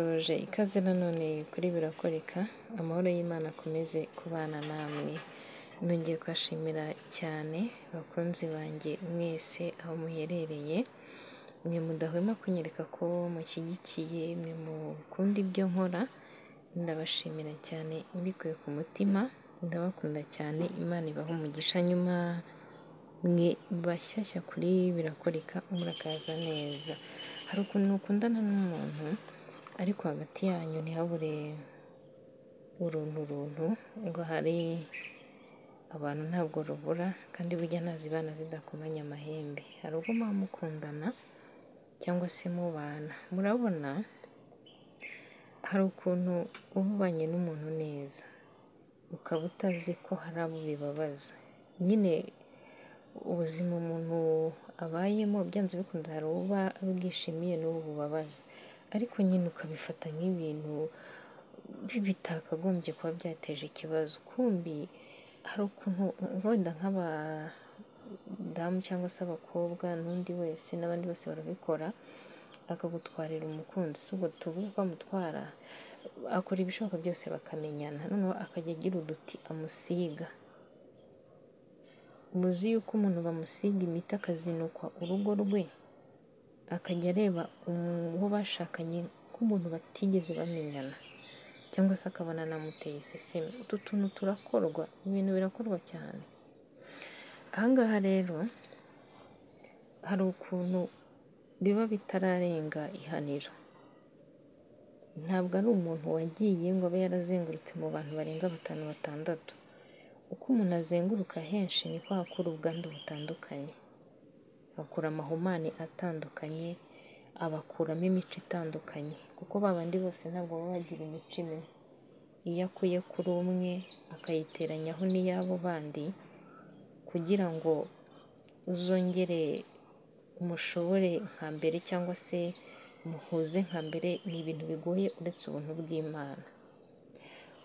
Soje ikaze none kuri birakoreka amahoro y'Imana akomeze kubana namwe, nongeye kubashimira cyane bakunzi banjye mwese aho muherereye, mwe mudahwema kunyereka ko mushyigikiye, mwe mukunda ibyo nkora, ndabashimira cyane mbikuye ku mutima, ndabakunda cyane Imana ibahe umugisha nyuma mwe bashyashya kuri birakoreka umurakaza neza, hari ukuntu ukundana n'umuntu. ariko hagati yanyu ntihabure uruntu runtu ngo hari abantu ntabwo rubura kandi burya bana zidakomanya amahembe hari ubwo muba mukundana cyangwa se mubana murabona hari ukuntu uba n'umuntu neza ukaba utazi ko hari abo bibabaza nyine ubuzima umuntu abayemo byanze bikunze hari uba arubwishimiye n'uwo bubabaza ariko nyine ukabifata nk'ibintu bitakagombye kuba byateje ikibazo kumbi hari ukuntu wenda nk'abadamu cyangwa se abakobwa n'undi wese n'abandi bose barabikora akagutwarira umukunzi ubwo tuvuge ko amutwara akora ibishoboka byose bakamenyana noneho akajya agira uduti amusiga muzi yuko umuntu bamusiga imiti akazinukwa urugo rwe akajya areba uwo bashakanye nk'umuntu batigeze bamenyana cyangwa se akabona anamuteye iseseme utu tuntu turakorwa ibintu birakorwa cyane aha ngaha rero hari ukuntu biba bitararenga ihaniro ntabwo ari umuntu wagiye ngo abe yarazengurutse mu bantu barenga batanu batandatu uko umuntu azenguruka henshi niko hakura ubwandu butandukanye. bakura amahumane atandukanye, abakuramo imico itandukanye kuko ba bose ntabwo baba bagira imico imwe, iyo akuye kuri umwe akayiteranyaho n'iy'abo bandi kugira ngo uzongere umushobore nka mbere cyangwa se muhuze nka mbere ni ibintu bigoye uretse ubuntu bw'Imana,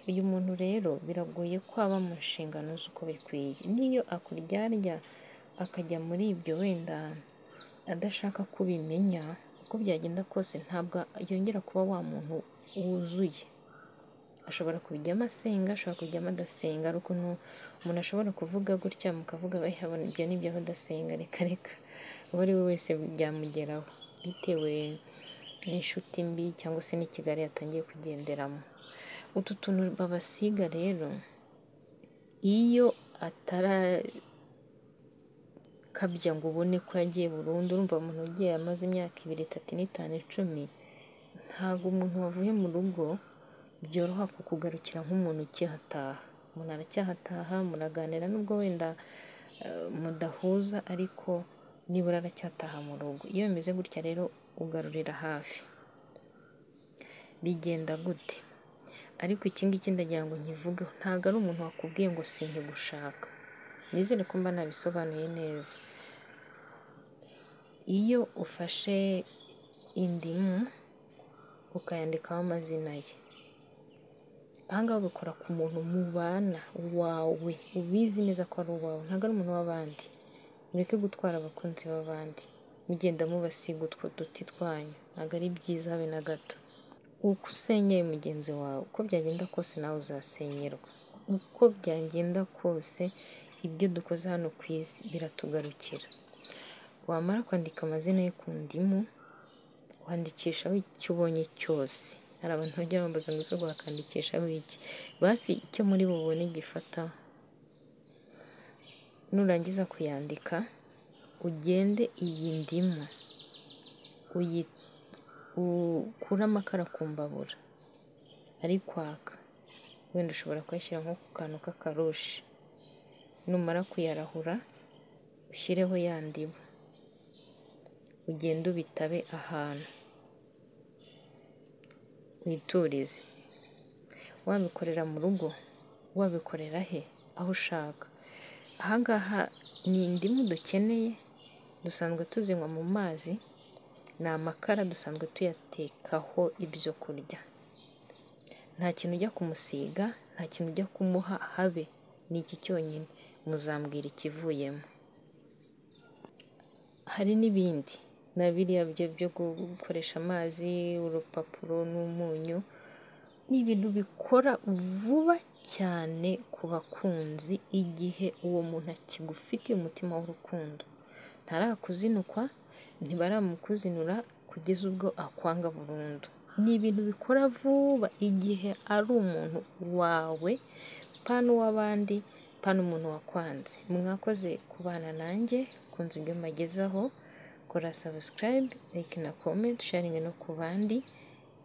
uyu muntu rero biragoye kwaba mu nshingano z'uko bikwiye, n'iyo akuryarya akajya muri ibyo wenda adashaka ko ubimenya uko byagenda kose ntabwo yongera kuba wa muntu wuzuye ashobora kujyamo asenga ashobora kujyamo adasenga ari umuntu ashobora kuvuga gutya mukavuga bayabona ibyo n'ibyo aho adasenga reka reka uwo ari we wese byamugeraho bitewe n'inshuti mbi cyangwa se n'ikigali yatangiye kugenderamo utu tuntu babasiga rero iyo atara ukabya ngo ubone ko yagiye burundu urumva umuntu ugiye amaze imyaka ibiri itatu n'itanu icumi ntabwo umuntu wavuye mu rugo byoroha kukugarukira nk'umuntu ukihataha umuntu aracyahataha muraganira nubwo wenda eh, mudahuza ariko nibura aracyataha mu rugo iyo bimeze gutya rero ugarurira hafi bigenda gute ariko iki ngiki ndagira ngo nkivugeho ntabwo ari umuntu wakubwiye ngo gushaka nizere ko mba nabisobanuye neza iyo ufashe indimu ukayandikaho amazina ye ahangaha ubikora ku muntu mubana wawe ubizi neza ko ari uwawe ntabwo ari umuntu w'abandi mureke gutwara abakunzi b'abandi mugenda mubasiga utwo duti twanyu ntabwo ari byiza habe na gato uko usenyeye mugenzi wawe uko byagenda kose nawe uzasenyerwa uko byagenda kose ibyo dukoze hano ku isi biratugarukira wamara kwandika amazina ye ku ndimu wandikishaho icyo ubonye cyose hari abantu bajya bambaza ngo izo wakandikishaho iki basi icyo muri bubone gifata nurangiza kuyandika ugende iyi ndimu ukure amakara ku mbabura ari kwaka wenda ushobora kuyashyira nko ku kantu k'akaroshi numara kuyarahura ushyireho ya ndiba ugende ubitabe ahantu witurize wabikorera mu rugo wabikorera he aho ushaka ahangaha ni indimu dukeneye dusanzwe tuzinywa mu mazi ni amakara dusanzwe tuyatekaho ibyo kurya nta kintu ujya kumusiga nta kintu ujya kumuha habe ni iki cyonyine muzambwira ikivuyemo hari n'ibindi na biriya byo byo gukoresha amazi urupapuro n'umunyu ni ibintu bikora vuba cyane ku bakunzi igihe uwo muntu akigufitiye umutima w'urukundo ntarakuzinukwa ntibaramukuzinura kugeza ubwo akwanga burundu ni ibintu bikora vuba igihe ari umuntu wawe pano w’abandi pana umuntu wakwanze mwakoze kubana nanjye kunze ibyo mbagezaho kora sabusikarayibe like na komenti sharingi no ku bandi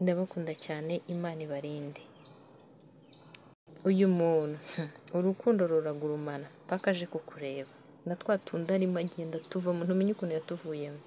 ndabakunda cyane imana ibarinde uyu muntu urukundo ruragurumana paka aje kukureba na twa tundi arimo agenda tuvamo ntumenye ukuntu yatuvuyemo